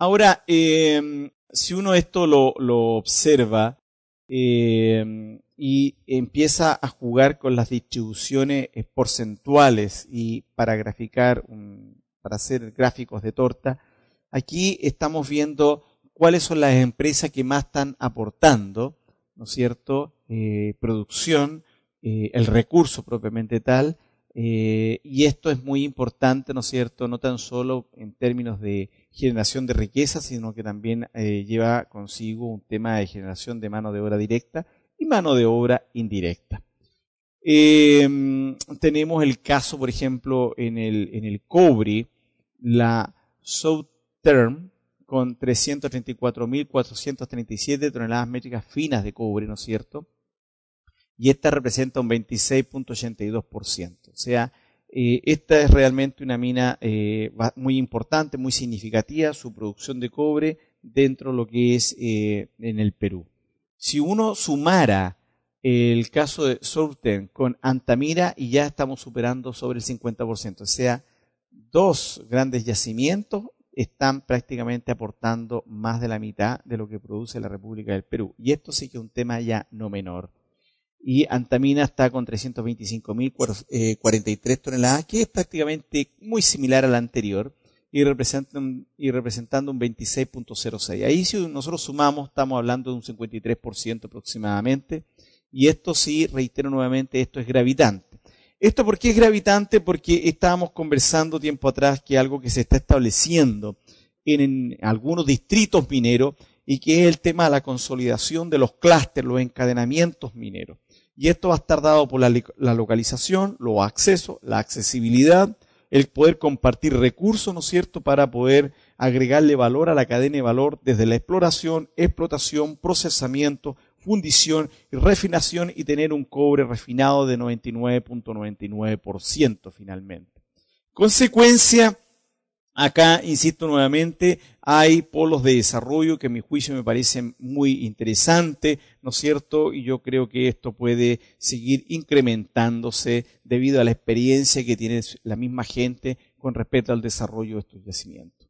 Ahora, em, si uno esto lo, observa em, y empieza a jugar con las distribuciones eh, porcentuales y para graficar, para hacer gráficos de torta, aquí estamos viendo cuáles son las empresas que más están aportando, ¿no es cierto? Eh, producción, eh, el recurso propiamente tal, eh, y esto es muy importante, ¿no es cierto?, no tan solo en términos de generación de riqueza, sino que también eh, lleva consigo un tema de generación de mano de obra directa y mano de obra indirecta. Em, tenemos el caso, por ejemplo, en el, en el cobre, la South Term con 334.437 toneladas métricas finas de cobre, ¿no es cierto? y esta representa un 26.82%. O sea, eh, esta es realmente una mina eh, muy importante, muy significativa, su producción de cobre dentro de lo que es eh, en el Perú. Si uno sumara el caso de Surten con Antamira y ya estamos superando sobre el 50%, o sea, dos grandes yacimientos están prácticamente aportando más de la mitad de lo que produce la República del Perú. Y esto sí que es un tema ya no menor y Antamina está con 325.043 eh, toneladas, que es prácticamente muy similar a la anterior y, representando un 26.06. Ahí si nosotros sumamos estamos hablando de un 53% aproximadamente y esto sí, reitero nuevamente, esto es gravitante. ¿Esto por qué es gravitante? Porque estábamos conversando tiempo atrás que algo que se está estableciendo en, en algunos distritos mineros y que es el tema de la consolidación de los clústeres, los encadenamientos mineros. Y esto va a estar dado por la, localización, los accesos, la accesibilidad, el poder compartir recursos, ¿no es cierto?, para poder agregarle valor a la cadena de valor desde la exploración, explotación, procesamiento, fundición y refinación y tener un cobre refinado de 99.99% finalmente. Consecuencia, Acá, insisto nuevamente, hay polos de desarrollo que a mi juicio me parecen muy interesantes, ¿no es cierto? Y yo creo que esto puede seguir incrementándose debido a la experiencia que tiene la misma gente con respecto al desarrollo de estos yacimientos.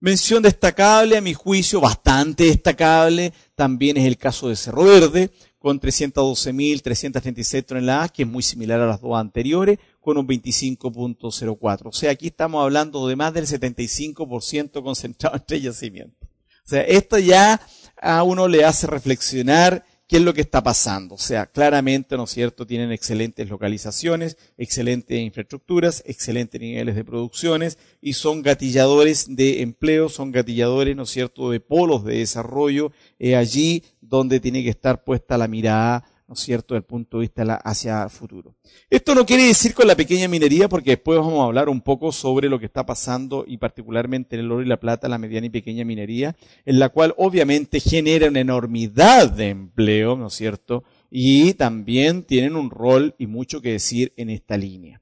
Mención destacable, a mi juicio, bastante destacable, también es el caso de Cerro Verde, con 312.336 toneladas, que es muy similar a las dos anteriores, con un 25.04. O sea, aquí estamos hablando de más del 75% concentrado entre yacimientos. O sea, esto ya a uno le hace reflexionar qué es lo que está pasando. O sea, claramente, ¿no es cierto?, tienen excelentes localizaciones, excelentes infraestructuras, excelentes niveles de producciones y son gatilladores de empleo, son gatilladores, ¿no es cierto?, de polos de desarrollo es allí donde tiene que estar puesta la mirada, ¿no es cierto?, del punto de vista hacia el futuro. Esto no quiere decir con la pequeña minería, porque después vamos a hablar un poco sobre lo que está pasando y particularmente en el oro y la plata, la mediana y pequeña minería, en la cual obviamente genera una enormidad de empleo, ¿no es cierto?, y también tienen un rol y mucho que decir en esta línea.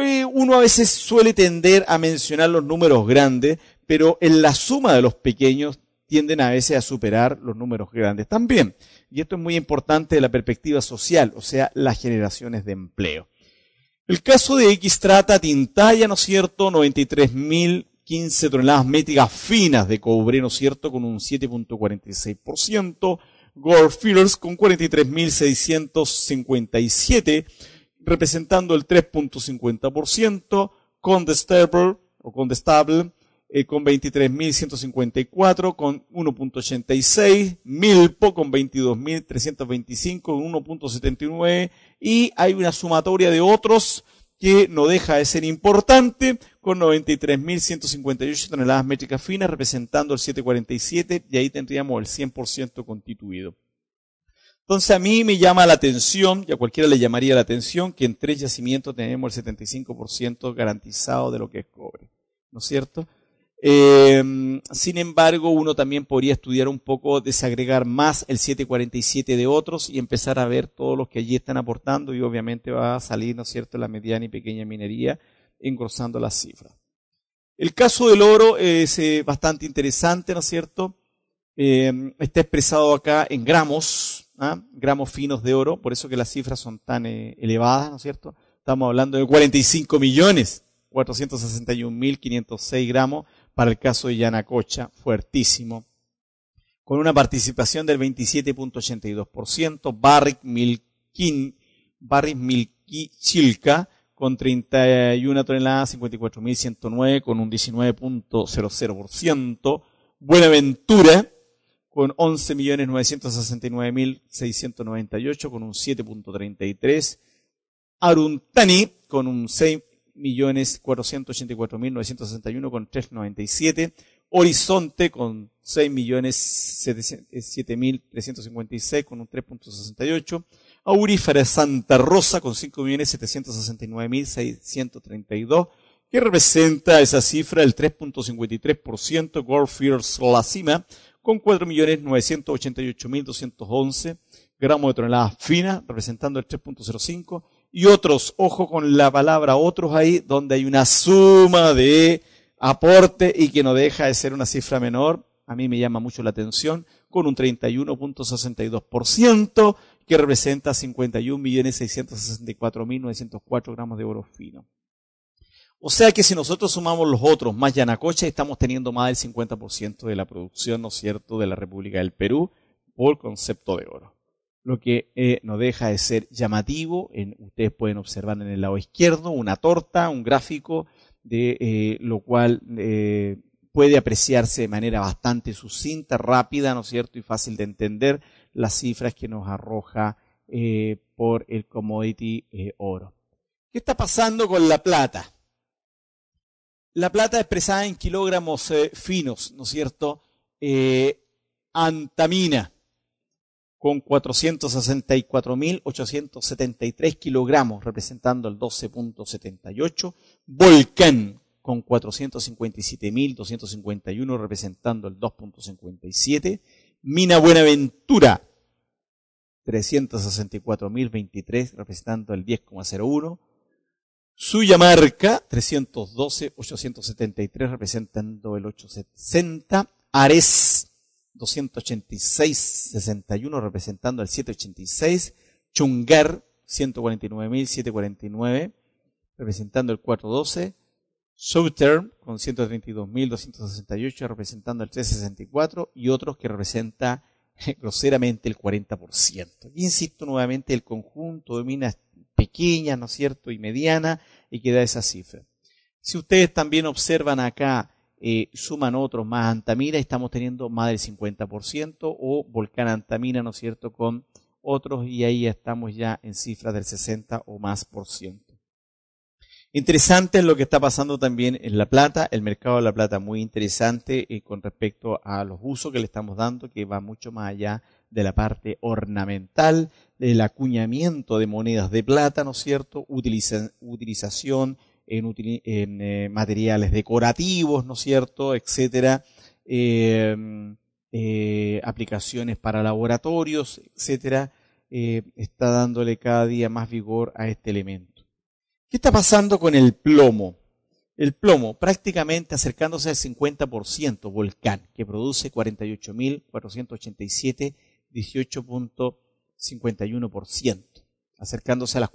Eh, uno a veces suele tender a mencionar los números grandes, pero en la suma de los pequeños tienden a veces a superar los números grandes también. Y esto es muy importante de la perspectiva social, o sea, las generaciones de empleo. El caso de X trata tintalla, ¿no es cierto? 93.015 toneladas métricas finas de cobre, ¿no es cierto? Con un 7.46%. Gore Fillers con 43.657, representando el 3.50%. Condestable, o Condestable, eh, con 23.154, con 1.86, Milpo con 22.325, con 1.79, y hay una sumatoria de otros que no deja de ser importante, con 93.158 toneladas métricas finas, representando el 747, y ahí tendríamos el 100% constituido. Entonces a mí me llama la atención, y a cualquiera le llamaría la atención, que en tres yacimientos tenemos el 75% garantizado de lo que es cobre. ¿No es cierto? Em, sin embargo, uno también podría estudiar un poco, desagregar más el 747 de otros y empezar a ver todos los que allí están aportando y obviamente va a salir, ¿no es cierto?, la mediana y pequeña minería engrosando las cifras. El caso del oro es eh, bastante interesante, ¿no es cierto? Em, está expresado acá en gramos, ¿ah? gramos finos de oro, por eso que las cifras son tan eh, elevadas, ¿no es cierto? Estamos hablando de 45 millones, 461.506 gramos para el caso de Yanacocha, fuertísimo, con una participación del 27.82%, Barrick Milquín, Barrick Milquichilca, con 31 toneladas, 54.109, con un 19.00%, Buenaventura, con 11.969.698, con un 7.33%, Aruntani, con un 6 millones cuatrocientos ochenta y cuatro mil nuevecientos sesenta y uno con tres noventa y siete, Horizonte con seis millones siete mil trescientos cincuenta y seis con un tres punto sesenta y ocho, Aurífera Santa Rosa con cinco millones setecientos sesenta y nueve mil seiscientos treinta y dos, que representa esa cifra el tres punto cincuenta y tres por ciento, con cuatro millones novecientos ochenta y ocho mil doscientos once gramos de toneladas fina representando el tres punto cero cinco, y otros. Ojo con la palabra otros ahí, donde hay una suma de aporte y que no deja de ser una cifra menor. A mí me llama mucho la atención, con un 31.62%, que representa 51.664.904 gramos de oro fino. O sea que si nosotros sumamos los otros más Yanacocha, estamos teniendo más del 50% de la producción, ¿no es cierto?, de la República del Perú por concepto de oro lo que eh, no deja de ser llamativo. ustedes pueden observar en el lado izquierdo una torta, un gráfico, de eh, lo cual eh, puede apreciarse de manera bastante sucinta, rápida, ¿no es cierto?, y fácil de entender las cifras que nos arroja por el commodity oro. ¿Qué está pasando con la plata? La plata expresada en kilogramos finos, ¿no es cierto? antamina con 464.873 kilogramos, representando el 12.78. Volcán, con 457.251, representando el 2.57. Mina Buenaventura, 364.023, representando el 10.01. Suyamarca, 312.873, representando el 8.60. Ares, 286.61, representando el 786, Chungar 149.749 representando el 412, Southern con 132.268 representando el 364 y otros que representa eh, groseramente el 40%. insisto nuevamente, el conjunto de minas pequeñas, ¿no es cierto?, y medianas, y queda esa cifra. Si ustedes también observan acá eh, suman otros más Antamina y estamos teniendo más del 50% o Volcán Antamina, ¿no es cierto?, con otros y ahí estamos ya en cifras del 60 o más por ciento. Interesante lo que está pasando también en La Plata, el mercado de La Plata muy interesante eh, con respecto a los usos que le estamos dando, que va mucho más allá de la parte ornamental, del acuñamiento de monedas de plata, ¿no es cierto?, utilización en, eh, materiales decorativos, ¿no es cierto?, etcétera, em, eh, aplicaciones para laboratorios, etcétera, eh, está dándole cada día más vigor a este elemento. ¿Qué está pasando con el plomo? El plomo, prácticamente acercándose al 50% volcán, que produce 48.487, 18.51% acercándose a las,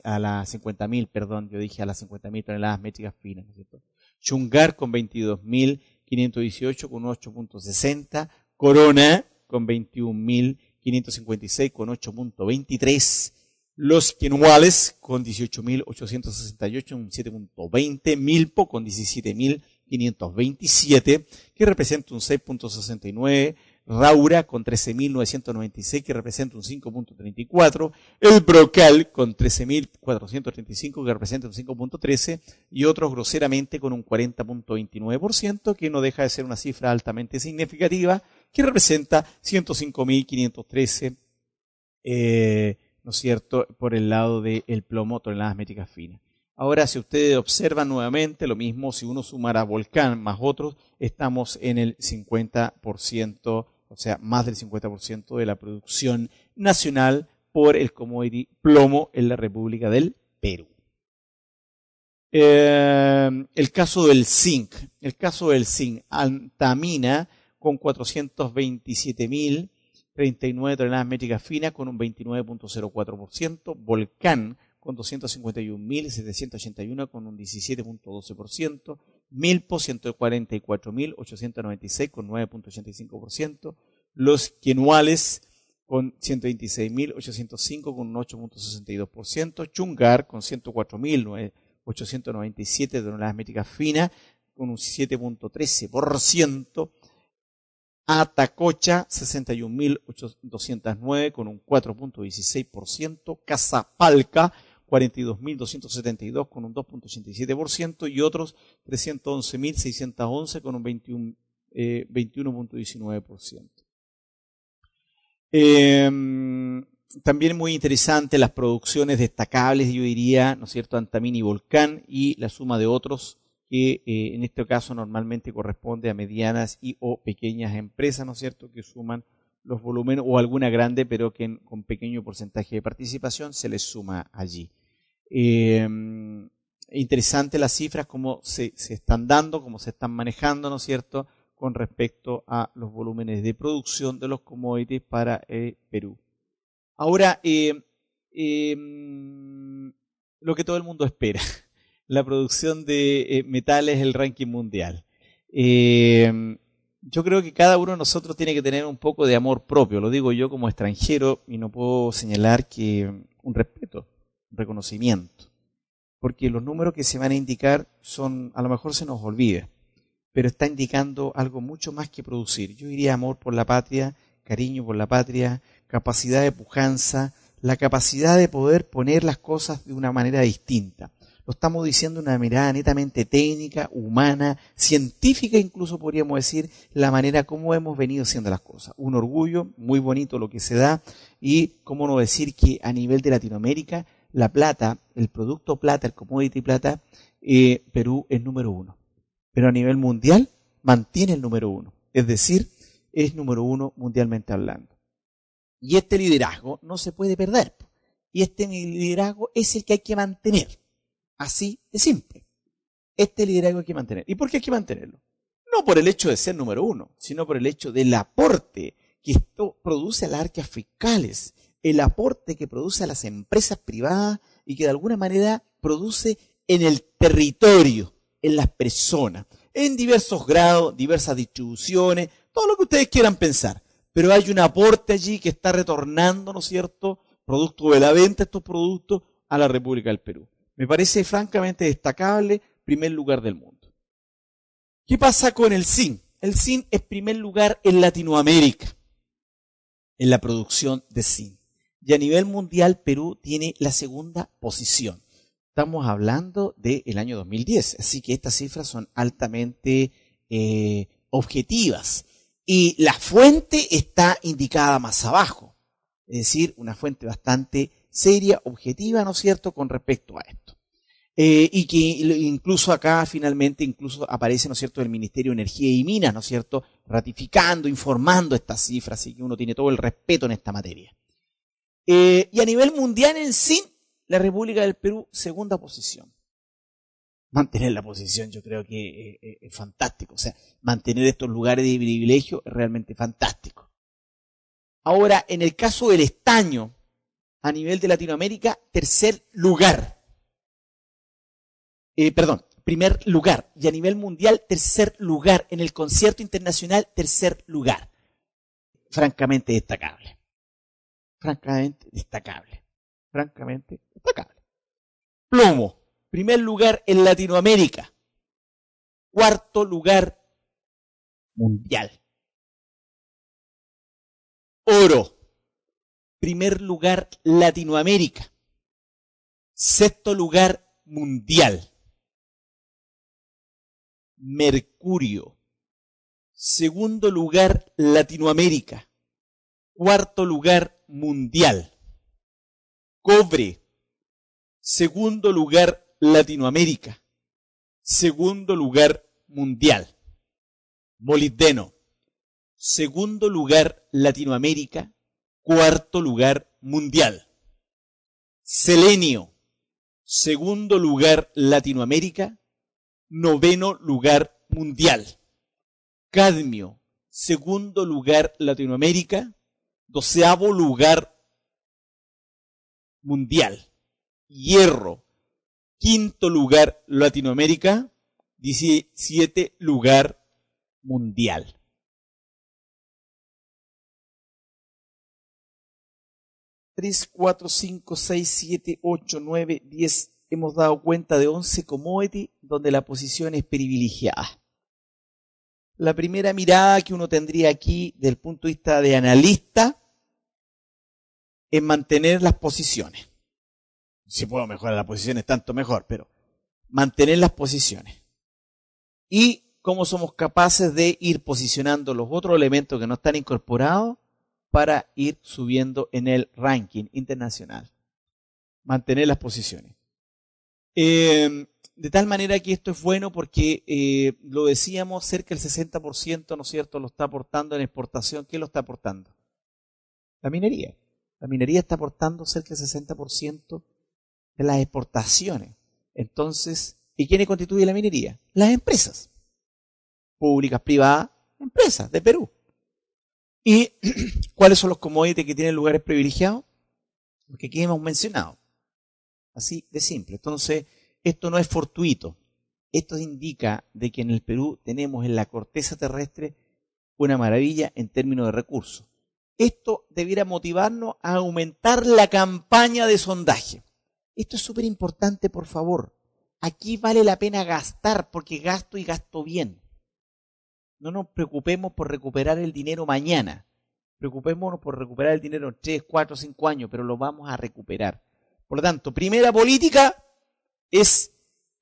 50.000, perdón, yo dije a las 50.000 toneladas métricas finas, cierto? Chungar con 22.518 con 8.60, Corona con 21.556 con 8.23, Los Quinuales con 18.868 con 7.20, Milpo con 17.527 que representa un 6.69, Raura con 13.996, que representa un 5.34, el Brocal con 13.435, que representa un 5.13, y otros groseramente con un 40.29%, que no deja de ser una cifra altamente significativa, que representa 105.513, eh, ¿no es cierto?, por el lado del plomo, toneladas métricas finas. Ahora, si ustedes observan nuevamente, lo mismo si uno sumara Volcán más otros, estamos en el 50% o sea, más del 50% de la producción nacional por el commodity plomo en la República del Perú. Eh, el caso del zinc, el caso del zinc, Antamina con 427.039 toneladas métricas finas con un 29.04%, Volcán con 251.781 con un 17.12%, Milpo 144.896 con 9.85%, los Quienuales, con 126.805 con un 8.62%, Chungar con 104.897 de toneladas métricas finas con un 7.13%, Atacocha 61.209 con un 4.16%, Cazapalca 42.272 con un 2.87% y otros 311.611 con un 21.19%. Eh, em, también muy interesante las producciones destacables, yo diría, ¿no es cierto?, Antamini y Volcán y la suma de otros que eh, en este caso normalmente corresponde a medianas y o pequeñas empresas, ¿no es cierto?, que suman los volúmenes o alguna grande, pero que con pequeño porcentaje de participación se les suma allí. Eh, interesante las cifras, cómo se, están dando, cómo se están manejando, ¿no es cierto?, con respecto a los volúmenes de producción de los commodities para eh, Perú. Ahora, eh, em, lo que todo el mundo espera, la producción de metales, el ranking mundial. Em, yo creo que cada uno de nosotros tiene que tener un poco de amor propio, lo digo yo como extranjero y no puedo señalar que un respeto reconocimiento. Porque los números que se van a indicar son, a lo mejor se nos olvida, pero está indicando algo mucho más que producir. Yo diría amor por la patria, cariño por la patria, capacidad de pujanza, la capacidad de poder poner las cosas de una manera distinta. Lo estamos diciendo una mirada netamente técnica, humana, científica, incluso podríamos decir la manera como hemos venido haciendo las cosas. Un orgullo, muy bonito lo que se da, y cómo no decir que a nivel de Latinoamérica la plata, el producto plata, el commodity plata, eh, Perú es número uno. Pero a nivel mundial mantiene el número uno. Es decir, es número uno mundialmente hablando. Y este liderazgo no se puede perder. Y este liderazgo es el que hay que mantener. Así de simple. Este liderazgo hay que mantener. ¿Y por qué hay que mantenerlo? No por el hecho de ser número uno, sino por el hecho del aporte que esto produce a las arcas fiscales el aporte que produce a las empresas privadas y que de alguna manera produce en el territorio, en las personas, en diversos grados, diversas distribuciones, todo lo que ustedes quieran pensar. Pero hay un aporte allí que está retornando, ¿no es cierto?, producto de la venta de estos productos a la República del Perú. Me parece francamente destacable, primer lugar del mundo. ¿Qué pasa con el zinc? El zinc es primer lugar en Latinoamérica en la producción de zinc y a nivel mundial Perú tiene la segunda posición. Estamos hablando del año 2010, así que estas cifras son altamente eh, objetivas. Y la fuente está indicada más abajo, es decir, una fuente bastante seria, objetiva, ¿no es cierto?, con respecto a esto. Eh, y que incluso acá finalmente incluso aparece, ¿no es cierto?, el Ministerio de Energía y Minas, ¿no es cierto?, ratificando, informando estas cifras, así que uno tiene todo el respeto en esta materia. Eh, y a nivel mundial en sí, la República del Perú, segunda posición. Mantener la posición yo creo que eh, eh, es, fantástico. O sea, mantener estos lugares de privilegio es realmente fantástico. Ahora, en el caso del estaño, a nivel de Latinoamérica, tercer lugar. perdón, primer lugar. Y a nivel mundial, tercer lugar. En el concierto internacional, tercer lugar. Francamente destacable francamente destacable. Francamente destacable. Plomo, primer lugar en Latinoamérica, cuarto lugar mundial. Oro, primer lugar Latinoamérica, sexto lugar mundial. Mercurio, segundo lugar Latinoamérica, cuarto lugar mundial. Cobre. Segundo lugar, Latinoamérica. Segundo lugar, mundial. Molibdeno. Segundo lugar, Latinoamérica. Cuarto lugar, mundial. Selenio. Segundo lugar, Latinoamérica. Noveno lugar, mundial. Cadmio. Segundo lugar, Latinoamérica doceavo lugar mundial, hierro, quinto lugar Latinoamérica, diecisiete lugar mundial. Tres, cuatro, cinco, seis, siete, ocho, nueve, diez. Hemos dado cuenta de once commodities donde la posición es privilegiada la primera mirada que uno tendría aquí del punto de vista de analista es mantener las posiciones. Si puedo mejorar las posiciones, tanto mejor, pero mantener las posiciones. Y cómo somos capaces de ir posicionando los otros elementos que no están incorporados para ir subiendo en el ranking internacional. Mantener las posiciones. Eh, de tal manera que esto es bueno porque, eh, lo decíamos, cerca del 60%, ¿no es cierto?, lo está aportando en exportación. ¿Qué lo está aportando? La minería. La minería está aportando cerca del 60% de las exportaciones. Entonces, ¿y quiénes constituye la minería? Las empresas. Públicas, privadas, empresas de Perú. ¿Y cuáles son los commodities que tienen lugares privilegiados? que aquí hemos mencionado. Así de simple. Entonces, esto no es fortuito. Esto indica de que en el Perú tenemos en la corteza terrestre una maravilla en términos de recursos. Esto debiera motivarnos a aumentar la campaña de sondaje. Esto es súper importante, por favor. Aquí vale la pena gastar porque gasto y gasto bien. No nos preocupemos por recuperar el dinero mañana. Preocupémonos por recuperar el dinero en 3, 4, 5 años, pero lo vamos a recuperar. Por lo tanto, primera política, es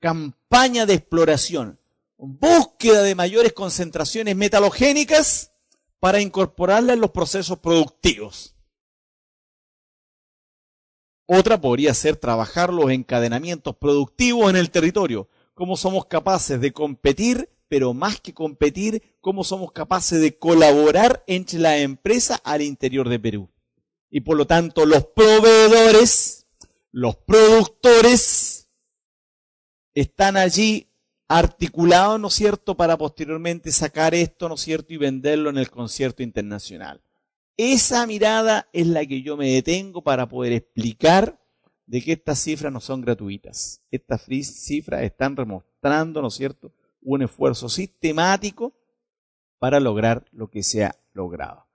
campaña de exploración, búsqueda de mayores concentraciones metalogénicas para incorporarla en los procesos productivos. Otra podría ser trabajar los encadenamientos productivos en el territorio, cómo somos capaces de competir, pero más que competir, cómo somos capaces de colaborar entre la empresa al interior de Perú. Y por lo tanto, los proveedores, los productores, están allí articulados, ¿no es cierto?, para posteriormente sacar esto, ¿no es cierto?, y venderlo en el concierto internacional. Esa mirada es la que yo me detengo para poder explicar de que estas cifras no son gratuitas. Estas cifras están remostrando, ¿no es cierto?, un esfuerzo sistemático para lograr lo que se ha logrado.